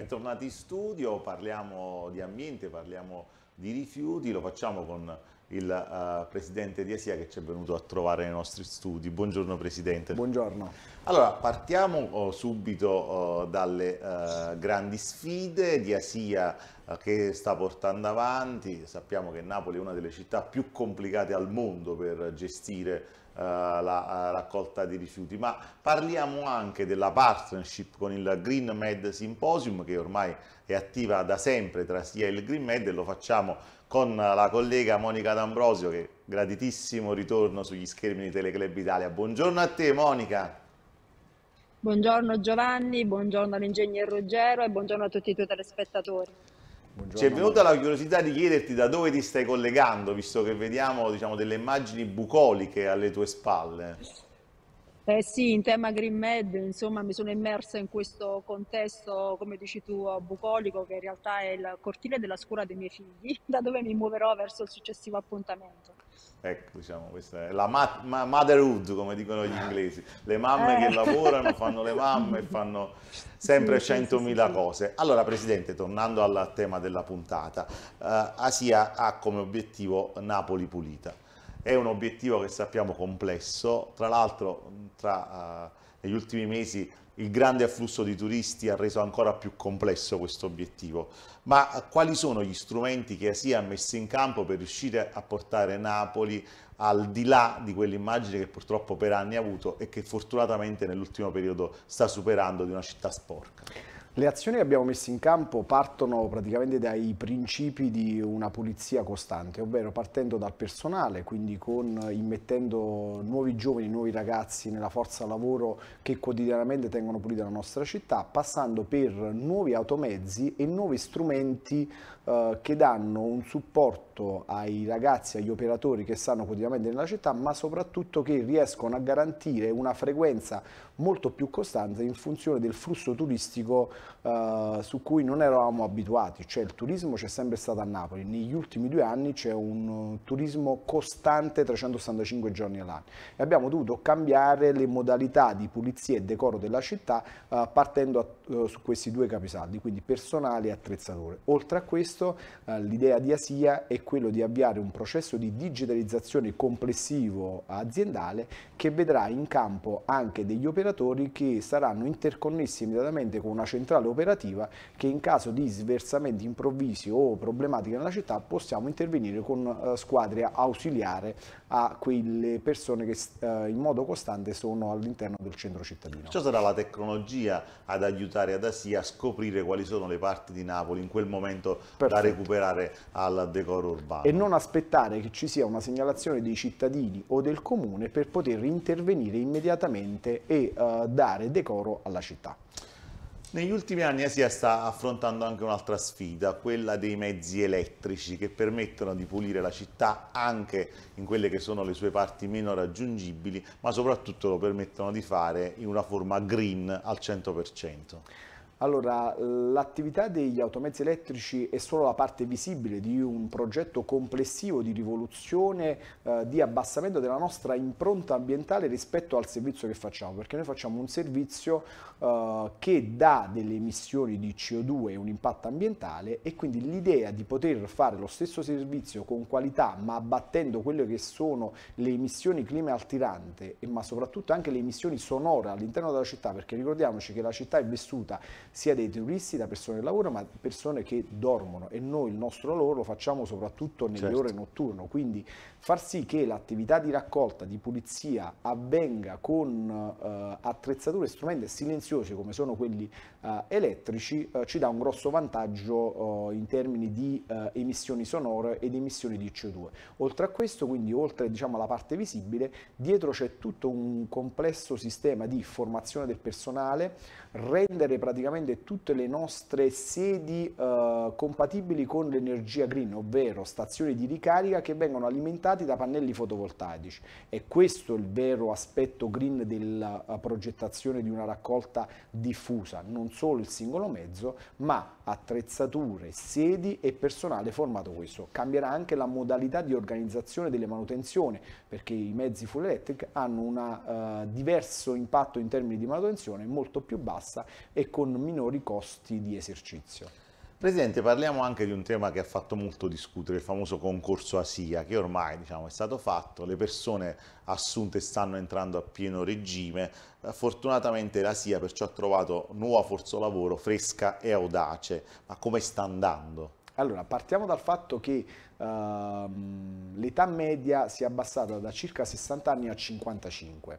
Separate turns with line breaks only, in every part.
Bentornati in studio, parliamo di ambiente, parliamo di rifiuti, lo facciamo con il uh, presidente di Asia che ci è venuto a trovare nei nostri studi. Buongiorno presidente. Buongiorno. Allora, partiamo oh, subito oh, dalle uh, grandi sfide di Asia uh, che sta portando avanti. Sappiamo che Napoli è una delle città più complicate al mondo per gestire eh, la eh, raccolta dei rifiuti, ma parliamo anche della partnership con il Green Med Symposium che ormai è attiva da sempre tra SIA e il Green Med e lo facciamo con la collega Monica D'Ambrosio che graditissimo ritorno sugli schermi di Teleclub Italia. Buongiorno a te Monica.
Buongiorno Giovanni, buongiorno all'ingegner Ruggero e buongiorno a tutti i tuoi telespettatori.
Buongiorno. Ci è venuta la curiosità di chiederti da dove ti stai collegando, visto che vediamo diciamo, delle immagini bucoliche alle tue spalle.
Eh sì, in tema Green Med, insomma, mi sono immersa in questo contesto, come dici tu, bucolico, che in realtà è il cortile della scuola dei miei figli, da dove mi muoverò verso il successivo appuntamento.
Ecco, diciamo, questa è la ma ma motherhood, come dicono gli eh. inglesi. Le mamme eh. che lavorano fanno le mamme, e fanno sempre 100.000 cose. Allora, Presidente, tornando al tema della puntata, eh, Asia ha come obiettivo Napoli pulita. È un obiettivo che sappiamo complesso, tra l'altro tra, uh, negli ultimi mesi il grande afflusso di turisti ha reso ancora più complesso questo obiettivo, ma eh, quali sono gli strumenti che ASIA ha messo in campo per riuscire a portare Napoli al di là di quell'immagine che purtroppo per anni ha avuto e che fortunatamente nell'ultimo periodo sta superando di una città sporca?
Le azioni che abbiamo messo in campo partono praticamente dai principi di una pulizia costante, ovvero partendo dal personale, quindi con, immettendo nuovi giovani, nuovi ragazzi nella forza lavoro che quotidianamente tengono pulita la nostra città, passando per nuovi automezzi e nuovi strumenti eh, che danno un supporto ai ragazzi, agli operatori che stanno quotidianamente nella città, ma soprattutto che riescono a garantire una frequenza molto più costante in funzione del flusso turistico eh, su cui non eravamo abituati, cioè il turismo c'è sempre stato a Napoli, negli ultimi due anni c'è un eh, turismo costante 365 giorni all'anno e abbiamo dovuto cambiare le modalità di pulizia e decoro della città eh, partendo a, eh, su questi due capisaldi, quindi personale e attrezzature. Oltre a questo eh, l'idea di Asia è quello di avviare un processo di digitalizzazione complessivo aziendale che vedrà in campo anche degli operatori che saranno interconnessi immediatamente con una centrale centrale operativa che in caso di sversamenti improvvisi o problematiche nella città possiamo intervenire con eh, squadre ausiliare a quelle persone che eh, in modo costante sono all'interno del centro cittadino.
Ciò sarà la tecnologia ad aiutare ad Asia a scoprire quali sono le parti di Napoli in quel momento Perfetto. da recuperare al decoro urbano. E non
aspettare che ci sia una segnalazione dei cittadini o del comune per poter intervenire immediatamente e uh, dare decoro alla
città. Negli ultimi anni Asia sta affrontando anche un'altra sfida, quella dei mezzi elettrici che permettono di pulire la città anche in quelle che sono le sue parti meno raggiungibili, ma soprattutto lo permettono di fare in una forma green al 100%.
Allora, l'attività degli automezzi elettrici è solo la parte visibile di un progetto complessivo di rivoluzione, eh, di abbassamento della nostra impronta ambientale rispetto al servizio che facciamo, perché noi facciamo un servizio eh, che dà delle emissioni di CO2 e un impatto ambientale e quindi l'idea di poter fare lo stesso servizio con qualità ma abbattendo quelle che sono le emissioni clima altirante ma soprattutto anche le emissioni sonore all'interno della città, perché ricordiamoci che la città è vissuta sia dei turisti, da persone che lavorano, ma persone che dormono e noi il nostro lavoro lo facciamo soprattutto nelle certo. ore notturne, quindi far sì che l'attività di raccolta, di pulizia avvenga con eh, attrezzature e strumenti silenziosi come sono quelli eh, elettrici eh, ci dà un grosso vantaggio eh, in termini di emissioni sonore ed emissioni di CO2. Oltre a questo, quindi oltre diciamo, alla parte visibile, dietro c'è tutto un complesso sistema di formazione del personale, rendere praticamente tutte le nostre sedi compatibili con l'energia green, ovvero stazioni di ricarica che vengono alimentate da pannelli fotovoltaici. E questo è il vero aspetto green della progettazione di una raccolta diffusa, non solo il singolo mezzo, ma attrezzature, sedi e personale formato questo. Cambierà anche la modalità di organizzazione delle manutenzioni, perché i mezzi full electric hanno un uh, eh, diverso impatto in termini di manutenzione, molto più bassa e con minori costi di esercizio.
Presidente, parliamo anche di un tema che ha fatto molto discutere, il famoso concorso ASIA, che ormai diciamo, è stato fatto, le persone assunte stanno entrando a pieno regime, fortunatamente l'ASIA perciò ha trovato nuova forza lavoro fresca e audace, ma come sta andando?
Allora, partiamo dal fatto che uh, l'età media si è abbassata da circa 60 anni a 55.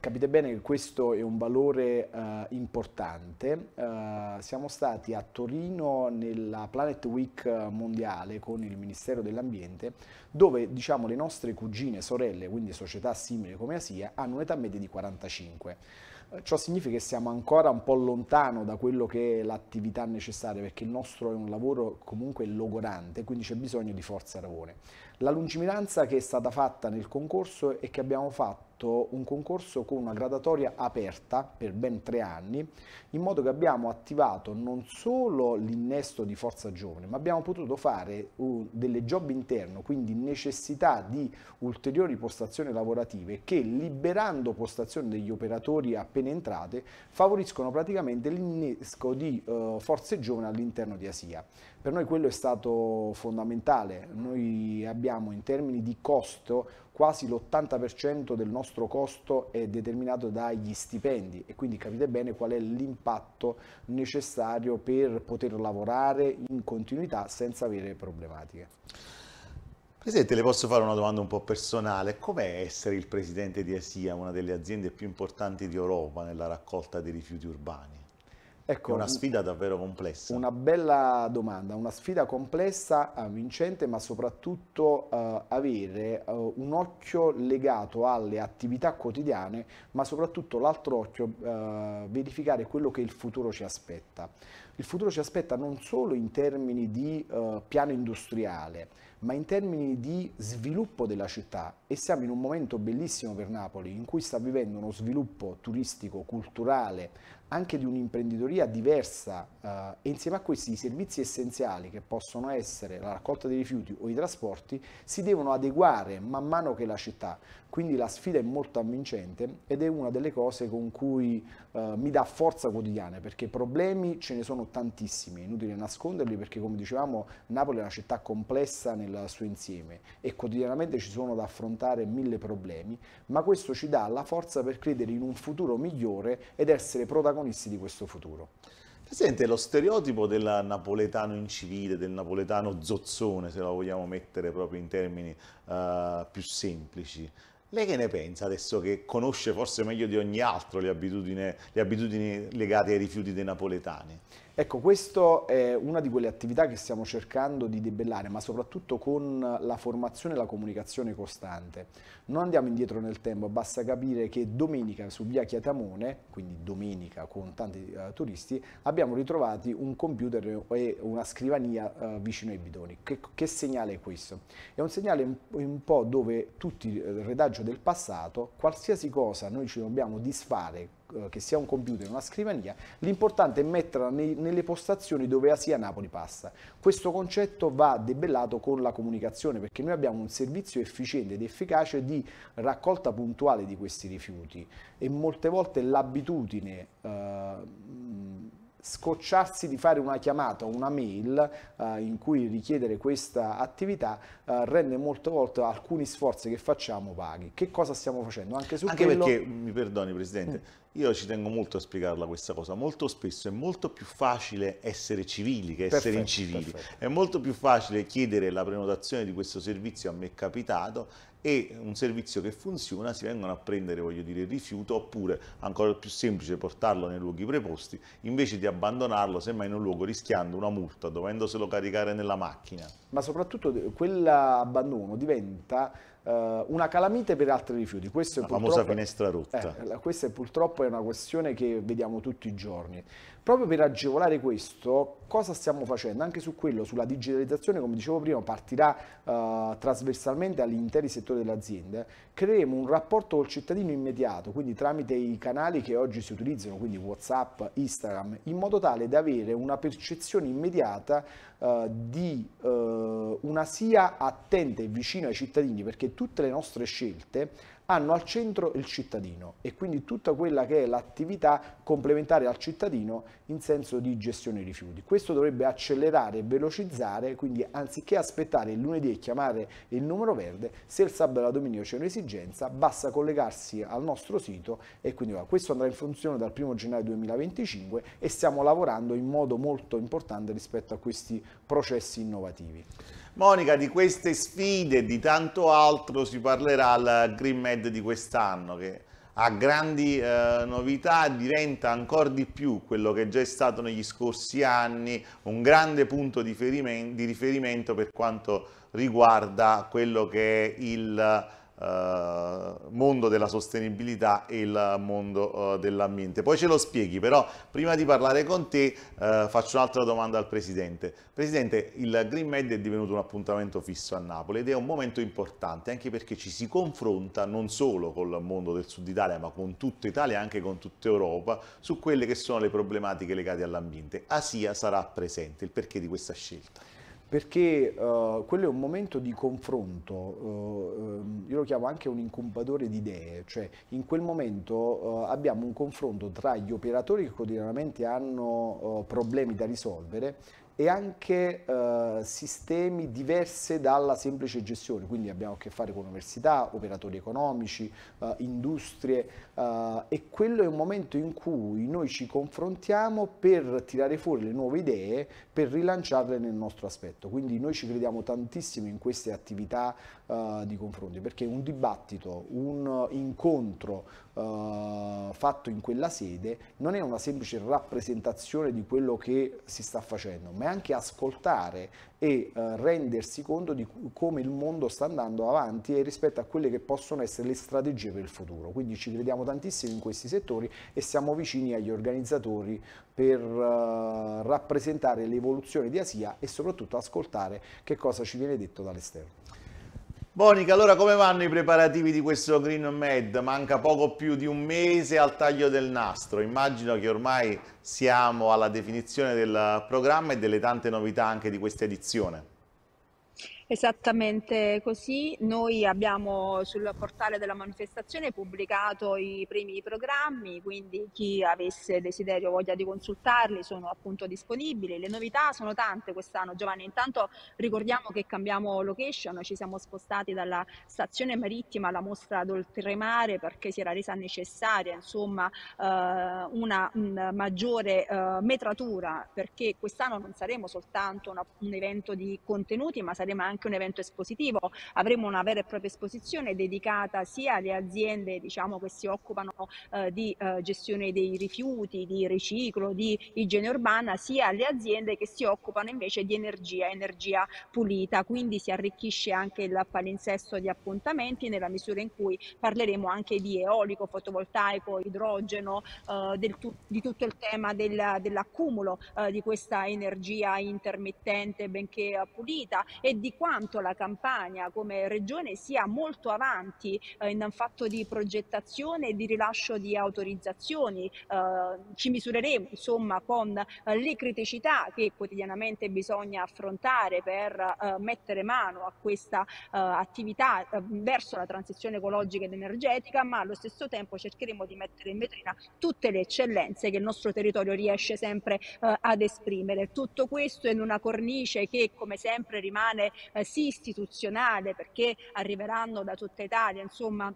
Capite bene che questo è un valore uh, importante. Uh, siamo stati a Torino nella Planet Week mondiale con il Ministero dell'Ambiente, dove diciamo, le nostre cugine, sorelle, quindi società simili come Asia, hanno un'età media di 45. Eh, ciò significa che siamo ancora un po' lontano da quello che è l'attività necessaria, perché il nostro è un lavoro comunque logorante, quindi c'è bisogno di forza lavoro. La lungimiranza che è stata fatta nel concorso è che abbiamo fatto un concorso con una gradatoria aperta per ben tre anni, in modo che abbiamo attivato non solo l'innesto di Forza Giovane, ma abbiamo potuto fare delle job interno, quindi necessità di ulteriori postazioni lavorative che liberando postazioni degli operatori appena entrate favoriscono praticamente l'innesco di uh, Forze Giovane all'interno di ASIA. Per noi quello è stato fondamentale, noi abbiamo abbiamo in termini di costo, quasi l'80% del nostro costo è determinato dagli stipendi e quindi capite bene qual è l'impatto necessario per poter lavorare in continuità senza
avere problematiche. Presidente, le posso fare una domanda un po' personale. Com'è essere il presidente di ASIA, una delle aziende più importanti d'Europa nella raccolta dei rifiuti urbani? Ecco, è una sfida davvero complessa.
Una bella domanda, una sfida complessa, eh, vincente, ma soprattutto uh, avere uh, un occhio legato alle attività quotidiane, ma soprattutto l'altro occhio uh, verificare quello che il futuro ci aspetta il futuro ci aspetta non solo in termini di uh, piano industriale, ma in termini di sviluppo della città e siamo in un momento bellissimo per Napoli in cui sta vivendo uno sviluppo turistico, culturale, anche di un'imprenditoria diversa uh, e insieme a questi i servizi essenziali che possono essere la raccolta dei rifiuti o i trasporti si devono adeguare man mano che la città. Quindi la sfida è molto avvincente ed è una delle cose con cui eh, mi dà forza quotidiana perché problemi ce ne sono tantissimi, inutile nasconderli perché come dicevamo Napoli è una città complessa nel suo insieme e quotidianamente ci sono da affrontare mille problemi, ma questo ci dà la forza per credere in un futuro migliore ed essere protagonisti
di questo futuro. Presidente, lo stereotipo del napoletano incivile, del napoletano zozzone, se lo vogliamo mettere proprio in termini uh, più semplici. Lei che ne pensa adesso che conosce forse meglio di ogni altro le abitudini, le abitudini, legate ai rifiuti dei napoletani?
Ecco, questa è una di quelle attività che stiamo cercando di debellare, ma soprattutto con la formazione e la comunicazione costante. Non andiamo indietro nel tempo, basta capire che domenica su via Chiatamone, quindi domenica con tanti uh, turisti, abbiamo ritrovati un computer e una scrivania uh, vicino ai bidoni. Che, che, segnale è questo? È un segnale un, un po' dove tutti eh, il redaggio del passato, qualsiasi cosa noi ci dobbiamo disfare, che sia un computer, o una scrivania, l'importante è metterla nei, nelle postazioni dove Asia Napoli passa. Questo concetto va debellato con la comunicazione perché noi abbiamo un servizio efficiente ed efficace di raccolta puntuale di questi rifiuti e molte volte l'abitudine eh, scocciarsi di fare una chiamata o una mail eh, in cui richiedere questa attività eh, rende molte volte alcuni sforzi che facciamo paghi. Che cosa stiamo facendo? Anche, Anche quello... perché,
mm, mi perdoni Presidente, mm io ci tengo molto a spiegarla questa cosa, molto spesso è molto più facile essere civili che essere perfetto, incivili, perfetto. è molto più facile chiedere la prenotazione di questo servizio a me è capitato e un servizio che funziona si vengono a prendere, voglio dire, il rifiuto oppure ancora più semplice portarlo nei luoghi preposti invece di abbandonarlo semmai in un luogo rischiando una multa, dovendoselo caricare nella macchina.
Ma soprattutto eh, quell'abbandono diventa eh, una calamite per altri rifiuti. Questo la famosa finestra rotta. Eh, questa è purtroppo è una questione che vediamo tutti i giorni. Proprio per agevolare questo, cosa stiamo facendo? Anche su quello, sulla digitalizzazione, come dicevo prima, partirà eh, trasversalmente agli interi settori delle aziende. Creeremo un rapporto col cittadino immediato, quindi tramite i canali che oggi si utilizzano, quindi WhatsApp, Instagram, in modo tale da avere una percezione immediata eh, di eh, una SIA attenta e vicina ai cittadini, perché tutte le nostre scelte hanno al centro il cittadino e quindi tutta quella che è l'attività complementare al cittadino in senso di gestione dei rifiuti. Questo dovrebbe accelerare e velocizzare, quindi anziché aspettare il lunedì e chiamare il numero verde, se il sabato e la domenica c'è un'esigenza, basta collegarsi al nostro sito e quindi questo andrà in funzione dal 1 gennaio 2025 e stiamo lavorando in modo molto importante rispetto a questi processi innovativi.
Monica, di queste sfide e di tanto altro si parlerà al Green Med di quest'anno, che ha grandi eh, novità, diventa ancora di più quello che è già stato negli scorsi anni, un grande punto di, riferimento per quanto riguarda quello che è il eh, mondo della sostenibilità e il mondo eh, dell'ambiente. Poi ce lo spieghi, però prima di parlare con te eh, faccio un'altra domanda al Presidente. Presidente, il Green Med è divenuto un appuntamento fisso a Napoli ed è un momento importante anche perché ci si confronta non solo col mondo del Sud Italia ma con tutta Italia e anche con tutta Europa su quelle che sono le problematiche legate all'ambiente. Asia sarà presente, il perché di questa scelta? perché
uh, quello è un momento di confronto, uh, io lo chiamo anche un incubatore di idee, cioè in quel momento uh, abbiamo un confronto tra gli operatori che quotidianamente hanno problemi da risolvere e anche eh, sistemi diversi dalla semplice gestione, quindi abbiamo a che fare con università, operatori economici, eh, industrie eh, e quello è un momento in cui noi ci confrontiamo per tirare fuori le nuove idee, per rilanciarle nel nostro aspetto, quindi noi ci crediamo tantissimo in queste attività uh, di confronti, perché un dibattito, un incontro uh, fatto in quella sede non è una semplice rappresentazione di quello che si sta facendo, ma è anche ascoltare e uh, rendersi conto di come il mondo sta andando avanti e rispetto a quelle che possono essere le strategie per il futuro. Quindi ci crediamo tantissimo in questi settori e siamo vicini agli organizzatori per rappresentare l'evoluzione di Asia e soprattutto ascoltare che cosa ci viene detto dall'esterno.
Monica, allora come vanno i preparativi di questo Green Med? Manca poco più di un mese al taglio del nastro. Immagino che ormai siamo alla definizione del programma e delle tante novità anche di questa edizione.
Esattamente così, noi abbiamo sul portale della manifestazione pubblicato i primi programmi, quindi chi avesse desiderio o voglia di consultarli sono appunto disponibili. Le novità sono tante quest'anno Giovanni, intanto ricordiamo che cambiamo location, ci siamo spostati dalla stazione marittima alla mostra d'oltremare perché si era resa necessaria insomma eh, una maggiore eh, metratura perché quest'anno non saremo soltanto un evento di contenuti ma saremo anche anche un evento espositivo, avremo una vera e propria esposizione dedicata sia alle aziende diciamo, che si occupano eh, di eh, gestione dei rifiuti, di riciclo, di igiene urbana, sia alle aziende che si occupano invece di energia, energia pulita, quindi si arricchisce anche il palinsesto di appuntamenti nella misura in cui parleremo anche di eolico, fotovoltaico, idrogeno, eh, del, di tutto il tema del, dell'accumulo eh, di questa energia intermittente benché eh, pulita e di quanto quanto la Campania come regione sia molto avanti eh, in fatto di progettazione e di rilascio di autorizzazioni. Eh, ci misureremo insomma con eh, le criticità che quotidianamente bisogna affrontare per eh, mettere mano a questa eh, attività eh, verso la transizione ecologica ed energetica, ma allo stesso tempo cercheremo di mettere in vetrina tutte le eccellenze che il nostro territorio riesce sempre ad esprimere. Tutto questo in una cornice che come sempre rimane eh, sì istituzionale perché arriveranno da tutta Italia, insomma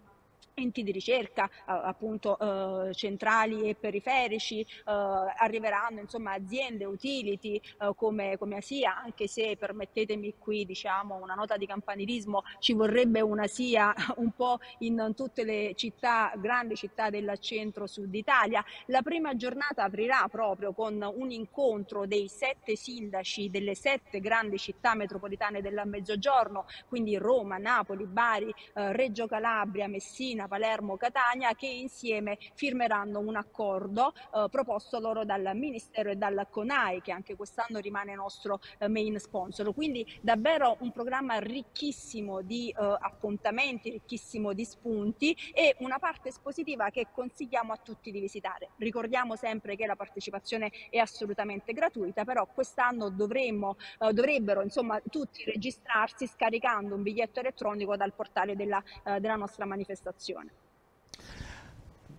enti di ricerca, eh, appunto eh, centrali e periferici, eh, arriveranno insomma aziende, utility eh, come, come ASIA, anche se permettetemi qui diciamo una nota di campanilismo, ci vorrebbe una SIA un po' in tutte le città, grandi città del centro-sud Italia. La prima giornata aprirà proprio con un incontro dei sette sindaci delle sette grandi città metropolitane del Mezzogiorno, quindi Roma, Napoli, Bari, eh, Reggio Calabria, Messina, Messina, Palermo, Catania che insieme firmeranno un accordo eh, proposto loro dal Ministero e dal CONAI che anche quest'anno rimane nostro eh, main sponsor. Quindi davvero un programma ricchissimo di eh, appuntamenti, ricchissimo di spunti e una parte espositiva che consigliamo a tutti di visitare. Ricordiamo sempre che la partecipazione è assolutamente gratuita, però quest'anno dovremmo, eh, dovrebbero insomma, tutti registrarsi scaricando un biglietto elettronico dal portale della, eh, della nostra manifestazione questione.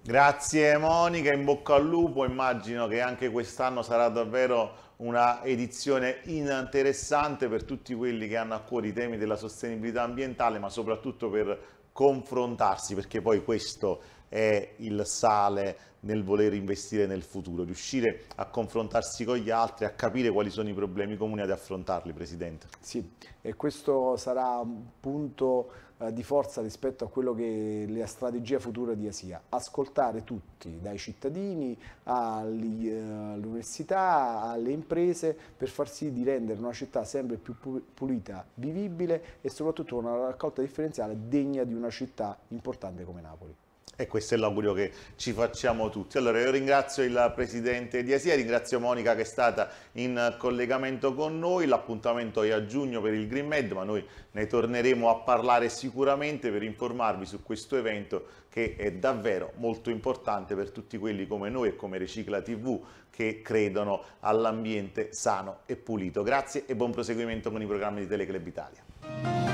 Grazie Monica, in bocca al lupo, immagino che anche quest'anno sarà davvero una edizione interessante per tutti quelli che hanno a cuore i temi della sostenibilità ambientale, ma soprattutto per confrontarsi, perché poi questo è il sale nel voler investire nel futuro, riuscire a confrontarsi con gli altri, a capire quali sono i problemi comuni ad affrontarli, Presidente. Sì,
e questo sarà un punto eh, di forza rispetto a quello che la strategia futura di ASIA. Ascoltare tutti, dai cittadini eh, all'università, alle imprese, per far sì di rendere una città sempre più pulita, vivibile e soprattutto una raccolta differenziale degna di una città importante come
Napoli. E questo è l'augurio che ci facciamo tutti. Allora io ringrazio il Presidente di Asia, ringrazio Monica che è stata in collegamento con noi, l'appuntamento è a giugno per il Green Med, ma noi ne torneremo a parlare sicuramente per informarvi su questo evento che è davvero molto importante per tutti quelli come noi e come Recicla TV che credono all'ambiente sano e pulito. Grazie e buon proseguimento con i programmi di Teleclub Italia.